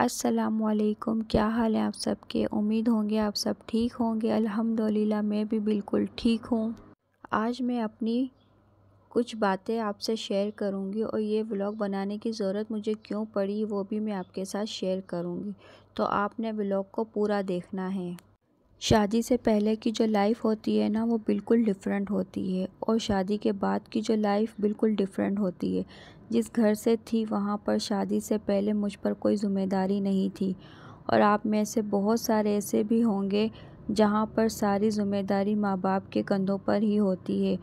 असलकुम क्या हाल है आप सबके उम्मीद होंगे आप सब ठीक होंगे अल्हम्दुलिल्लाह मैं भी बिल्कुल ठीक हूँ आज मैं अपनी कुछ बातें आपसे शेयर करूँगी और ये व्लॉग बनाने की ज़रूरत मुझे क्यों पड़ी वो भी मैं आपके साथ शेयर करूँगी तो आपने व्लॉग को पूरा देखना है शादी से पहले की जो लाइफ होती है ना वो बिल्कुल डिफरेंट होती है और शादी के बाद की जो लाइफ बिल्कुल डिफरेंट होती है जिस घर से थी वहाँ पर शादी से पहले मुझ पर कोई ज़िम्मेदारी नहीं थी और आप में से बहुत सारे ऐसे भी होंगे जहाँ पर सारी ज़िम्मेदारी माँ बाप के कंधों पर ही होती है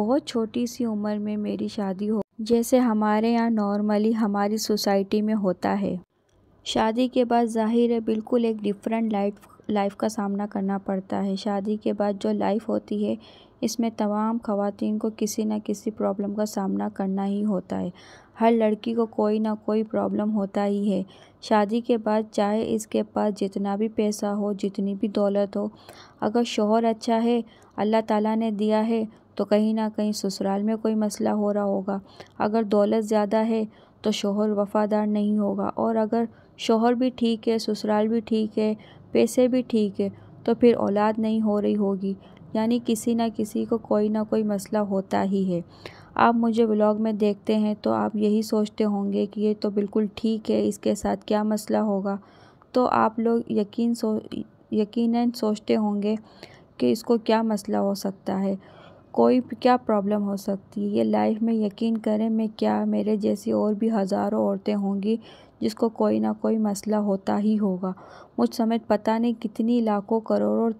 बहुत छोटी सी उम्र में मेरी शादी हो जैसे हमारे यहाँ नॉर्मली हमारी सोसाइटी में होता है शादी के बाद ज़ाहिर है बिल्कुल एक डिफरेंट लाइफ लाइफ का सामना करना पड़ता है शादी के बाद जो लाइफ होती है इसमें तमाम ख़वातीन को किसी न किसी प्रॉब्लम का सामना करना ही होता है हर लड़की को कोई ना कोई प्रॉब्लम होता ही है शादी के बाद चाहे इसके पास जितना भी पैसा हो जितनी भी दौलत हो अगर शोहर अच्छा है अल्लाह ताला ने दिया है तो कहीं ना कहीं ससुराल में कोई मसला हो रहा होगा अगर दौलत ज़्यादा है तो शोहर वफ़ादार नहीं होगा और अगर शोहर भी ठीक है ससुराल भी ठीक है पैसे भी ठीक है तो फिर औलाद नहीं हो रही होगी यानी किसी ना किसी को कोई ना कोई मसला होता ही है आप मुझे ब्लॉग में देखते हैं तो आप यही सोचते होंगे कि ये तो बिल्कुल ठीक है इसके साथ क्या मसला होगा तो आप लोग यकीन सो यकीनन सोचते होंगे कि इसको क्या मसला हो सकता है कोई क्या प्रॉब्लम हो सकती है ये लाइफ में यकीन करें मैं क्या मेरे जैसी और भी हज़ारों औरतें होंगी जिसको कोई ना कोई मसला होता ही होगा मुझ समेत पता नहीं कितनी लाखों करोड़ों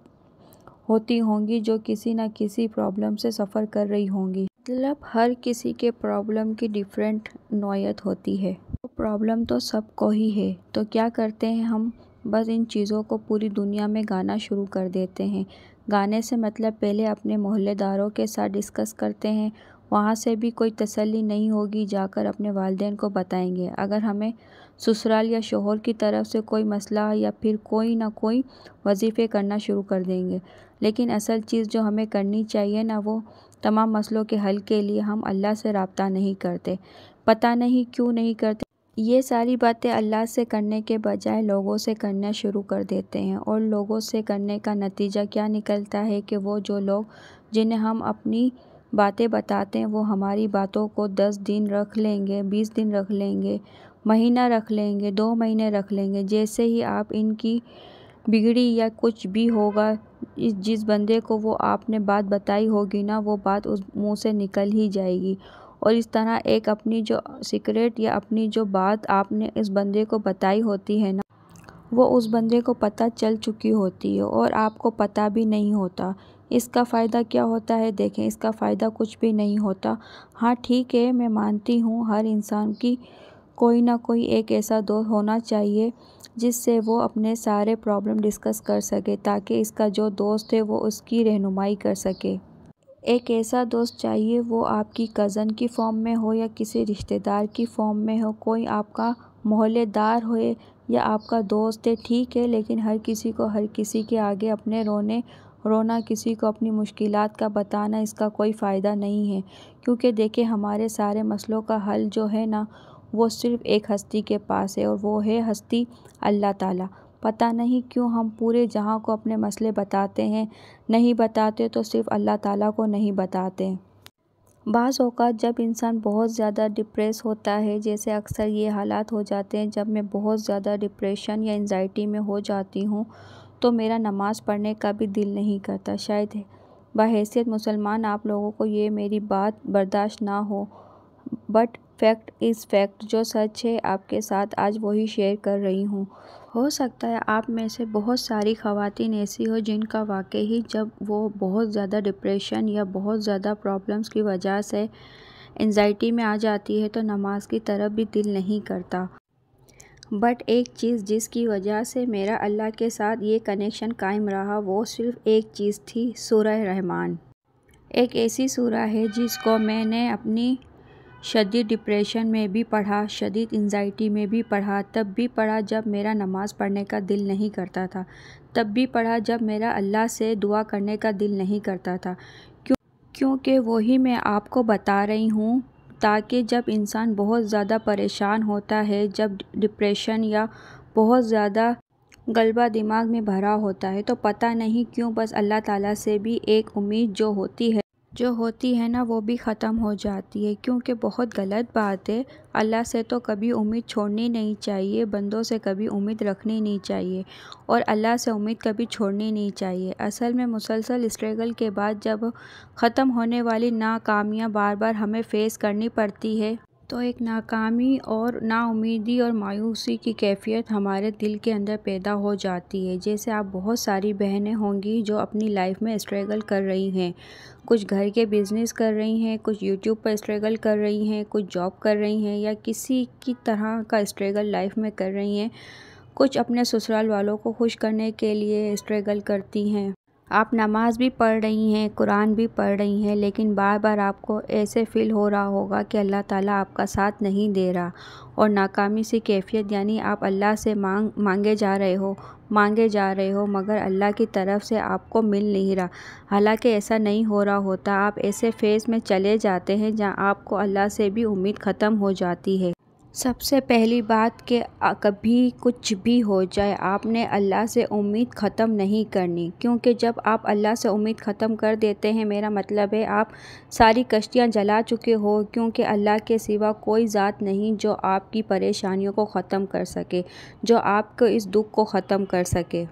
होती होंगी जो किसी न किसी प्रॉब्लम से सफ़र कर रही होंगी मतलब हर किसी के प्रॉब्लम की डिफरेंट नोयत होती है तो प्रॉब्लम तो सबको ही है तो क्या करते हैं हम बस इन चीज़ों को पूरी दुनिया में गाना शुरू कर देते हैं गाने से मतलब पहले अपने मोहल्लेदारों के साथ डिस्कस करते हैं वहाँ से भी कोई तसल्ली नहीं होगी जाकर अपने वालदेन को बताएंगे अगर हमें ससुराल या शोहर की तरफ से कोई मसला या फिर कोई ना कोई वजीफ़े करना शुरू कर देंगे लेकिन असल चीज़ जो हमें करनी चाहिए ना वो तमाम मसलों के हल के लिए हम अल्लाह से रबता नहीं करते पता नहीं क्यों नहीं करते ये सारी बातें अल्लाह से करने के बजाय लोगों से करना शुरू कर देते हैं और लोगों से करने का नतीजा क्या निकलता है कि वो जो लोग जिन्हें हम अपनी बातें बताते हैं वो हमारी बातों को दस दिन रख लेंगे बीस दिन रख लेंगे महीना रख लेंगे दो महीने रख लेंगे जैसे ही आप इनकी बिगड़ी या कुछ भी होगा इस जिस बंदे को वो आपने बात बताई होगी ना वो बात उस मुंह से निकल ही जाएगी और इस तरह एक अपनी जो सीक्रेट या अपनी जो बात आपने इस बंदे को बताई होती है ना वो उस बंदे को पता चल चुकी होती है और आपको पता भी नहीं होता इसका फ़ायदा क्या होता है देखें इसका फ़ायदा कुछ भी नहीं होता हाँ ठीक है मैं मानती हूँ हर इंसान की कोई ना कोई एक ऐसा दोस्त होना चाहिए जिससे वो अपने सारे प्रॉब्लम डिस्कस कर सके ताकि इसका जो दोस्त है वो उसकी रहनुमाई कर सके एक ऐसा दोस्त चाहिए वो आपकी कज़न की फॉर्म में हो या किसी रिश्तेदार की फॉर्म में हो कोई आपका मोहल्लेदार हो या आपका दोस्त है ठीक है लेकिन हर किसी को हर किसी के आगे अपने रोने रोना किसी को अपनी मुश्किल का बताना इसका कोई फ़ायदा नहीं है क्योंकि देखिए हमारे सारे मसलों का हल जो है ना वो सिर्फ़ एक हस्ती के पास है और वो है हस्ती अल्लाह ताला पता नहीं क्यों हम पूरे जहाँ को अपने मसले बताते हैं नहीं बताते तो सिर्फ़ अल्लाह ताला को नहीं बताते बाज़ अवत जब इंसान बहुत ज़्यादा डिप्रेस होता है जैसे अक्सर ये हालात हो जाते हैं जब मैं बहुत ज़्यादा डिप्रेशन या एनजाइटी में हो जाती हूँ तो मेरा नमाज़ पढ़ने का भी दिल नहीं करता शायद बहसीत मुसलमान आप लोगों को ये मेरी बात बर्दाश्त ना हो बट फैक्ट इज़ फैक्ट जो सच है आपके साथ आज वही शेयर कर रही हूँ हो सकता है आप में से बहुत सारी खातन ऐसी हो जिनका वाकई ही जब वो बहुत ज़्यादा डिप्रेशन या बहुत ज़्यादा प्रॉब्लम्स की वजह से एनजाइटी में आ जाती है तो नमाज की तरफ भी दिल नहीं करता बट एक चीज़ जिसकी वजह से मेरा अल्लाह के साथ ये कनेक्शन कायम रहा वो सिर्फ़ एक चीज़ थी सूर्य रहमान एक ऐसी सूर्य है जिसको मैंने अपनी शदीद डिप्रेशन में भी पढ़ा शदीद एंजाइटी में भी पढ़ा तब भी पढ़ा जब मेरा नमाज़ पढ़ने का दिल नहीं करता था तब भी पढ़ा जब मेरा अल्लाह से दुआ करने का दिल नहीं करता था क्यों क्योंकि वही मैं आपको बता रही हूँ ताकि जब इंसान बहुत ज़्यादा परेशान होता है जब डिप्रेशन या बहुत ज़्यादा गलबा दिमाग में भरा होता है तो पता नहीं क्यों बस अल्लाह ताला से भी एक उम्मीद जो होती है जो होती है ना वो भी ख़त्म हो जाती है क्योंकि बहुत गलत बात है अल्लाह से तो कभी उम्मीद छोड़नी नहीं चाहिए बंदों से कभी उम्मीद रखनी नहीं चाहिए और अल्लाह से उम्मीद कभी छोड़नी नहीं चाहिए असल में मुसलसल स्ट्रगल के बाद जब ख़त्म होने वाली नाकामियां बार बार हमें फ़ेस करनी पड़ती है तो एक नाकामी और नाउमीदी और मायूसी की कैफ़ियत हमारे दिल के अंदर पैदा हो जाती है जैसे आप बहुत सारी बहनें होंगी जो अपनी लाइफ में स्ट्रगल कर रही हैं कुछ घर के बिज़नेस कर रही हैं कुछ यूट्यूब पर स्ट्रगल कर रही हैं कुछ जॉब कर रही हैं या किसी की तरह का स्ट्रगल लाइफ में कर रही हैं कुछ अपने ससुराल वालों को खुश करने के लिए स्ट्रगल करती हैं आप नमाज़ भी पढ़ रही हैं कुरान भी पढ़ रही हैं लेकिन बार बार आपको ऐसे फ़ील हो रहा होगा कि अल्लाह ताला आपका साथ नहीं दे रहा और नाकामी सी कैफियत यानी आप अल्लाह से मांग मांगे जा रहे हो मांगे जा रहे हो मगर अल्लाह की तरफ से आपको मिल नहीं रहा हालांकि ऐसा नहीं हो रहा होता आप ऐसे फेज़ में चले जाते हैं जहां आपको अल्लाह से भी उम्मीद ख़त्म हो जाती है सबसे पहली बात कि कभी कुछ भी हो जाए आपने अल्लाह से उम्मीद ख़त्म नहीं करनी क्योंकि जब आप अल्लाह से उम्मीद ख़त्म कर देते हैं मेरा मतलब है आप सारी कश्तियां जला चुके हो क्योंकि अल्लाह के सिवा कोई ज़ात नहीं जो आपकी परेशानियों को ख़त्म कर सके जो आपको इस दुख को ख़त्म कर सके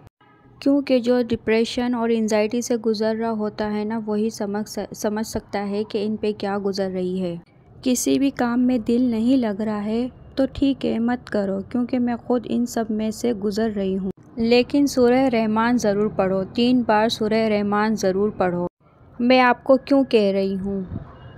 क्योंकि जो डिप्रेशन और एनजाइटी से गुज़र रहा होता है ना वही समझ समझ सकता है कि इन पे क्या गुज़र रही है किसी भी काम में दिल नहीं लग रहा है तो ठीक है मत करो क्योंकि मैं ख़ुद इन सब में से गुज़र रही हूँ लेकिन सुरह रहमान ज़रूर पढ़ो तीन बार सुरह रहमान ज़रूर पढ़ो मैं आपको क्यों कह रही हूँ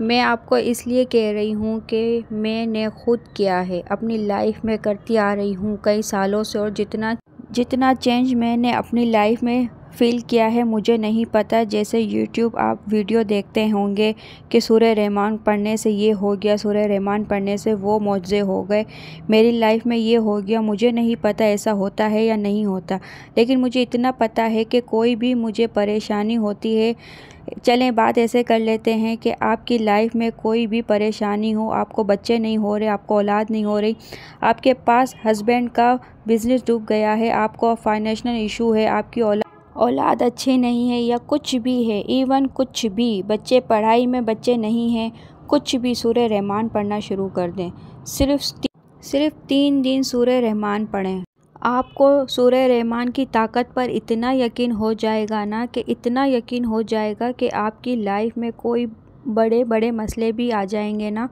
मैं आपको इसलिए कह रही हूँ कि मैंने खुद किया है अपनी लाइफ में करती आ रही हूँ कई सालों से और जितना जितना चेंज मैंने अपनी लाइफ में फ़ील किया है मुझे नहीं पता जैसे यूट्यूब आप वीडियो देखते होंगे कि सूर्य रहमान पढ़ने से ये हो गया सूर्य रहमान पढ़ने से वो मुआवजे हो गए मेरी लाइफ में ये हो गया मुझे नहीं पता ऐसा होता है या नहीं होता लेकिन मुझे इतना पता है कि कोई भी मुझे परेशानी होती है चलें बात ऐसे कर लेते हैं कि आपकी लाइफ में कोई भी परेशानी हो आपको बच्चे नहीं हो रहे आपको औलाद नहीं हो रही आपके पास हस्बैंड का बिज़नेस डूब गया है आपको फाइनेंशियल इशू है आपकी औलाद औलाद अच्छे नहीं है या कुछ भी है इवन कुछ भी बच्चे पढ़ाई में बच्चे नहीं हैं कुछ भी सूर्य रहमान पढ़ना शुरू कर दें सिर्फ ती, सिर्फ तीन दिन सूर्य रहमान पढ़ें आपको सूर्य रहमान की ताकत पर इतना यकीन हो जाएगा ना कि इतना यकीन हो जाएगा कि आपकी लाइफ में कोई बड़े बड़े मसले भी आ जाएंगे ना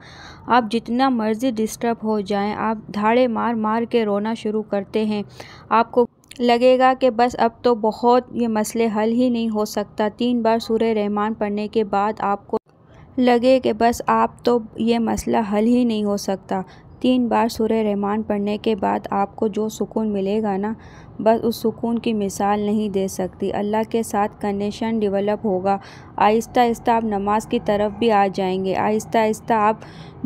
आप जितना मर्ज़ी डिस्टर्ब हो जाएं आप धाड़े मार मार के रोना शुरू करते हैं आपको लगेगा कि बस अब तो बहुत ये मसले हल ही नहीं हो सकता तीन बार सूर्य रहमान पढ़ने के बाद आपको लगे कि बस आप तो ये मसला हल ही नहीं हो सकता तीन बार सूर्य रहमान पढ़ने के बाद आपको जो सुकून मिलेगा ना बस उस सुकून की मिसाल नहीं दे सकती अल्लाह के साथ कनेक्शन डेवलप होगा आहिस्ता आहिस्ता आप नमाज की तरफ भी आ जाएंगे आहिस्ता आहिस्ता आप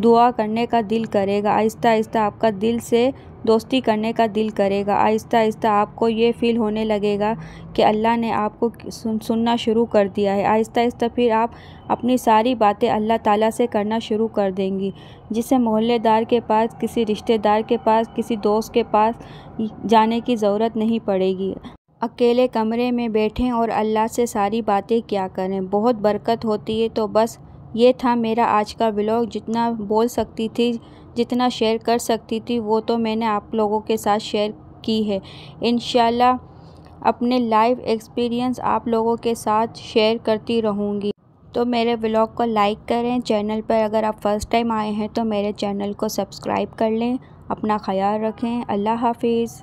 दुआ करने का दिल करेगा आहिस्ता आहिस्ता आपका दिल से दोस्ती करने का दिल करेगा आहिस्ता आहिस्ता आपको ये फ़ील होने लगेगा कि अल्लाह ने आपको सुन सुनना शुरू कर दिया है आहिस्ता आहिस्ता फिर आप अपनी सारी बातें अल्लाह ताला से करना शुरू कर देंगी जिसे मोहल्लेदार के पास किसी रिश्तेदार के पास किसी दोस्त के पास जाने की ज़रूरत नहीं पड़ेगी अकेले कमरे में बैठें और अल्लाह से सारी बातें क्या करें बहुत बरकत होती है तो बस ये था मेरा आज का ब्लॉग जितना बोल सकती थी जितना शेयर कर सकती थी वो तो मैंने आप लोगों के साथ शेयर की है इन अपने लाइव एक्सपीरियंस आप लोगों के साथ शेयर करती रहूँगी तो मेरे व्लॉग को लाइक करें चैनल पर अगर आप फ़र्स्ट टाइम आए हैं तो मेरे चैनल को सब्सक्राइब कर लें अपना ख्याल रखें अल्लाह हाफिज़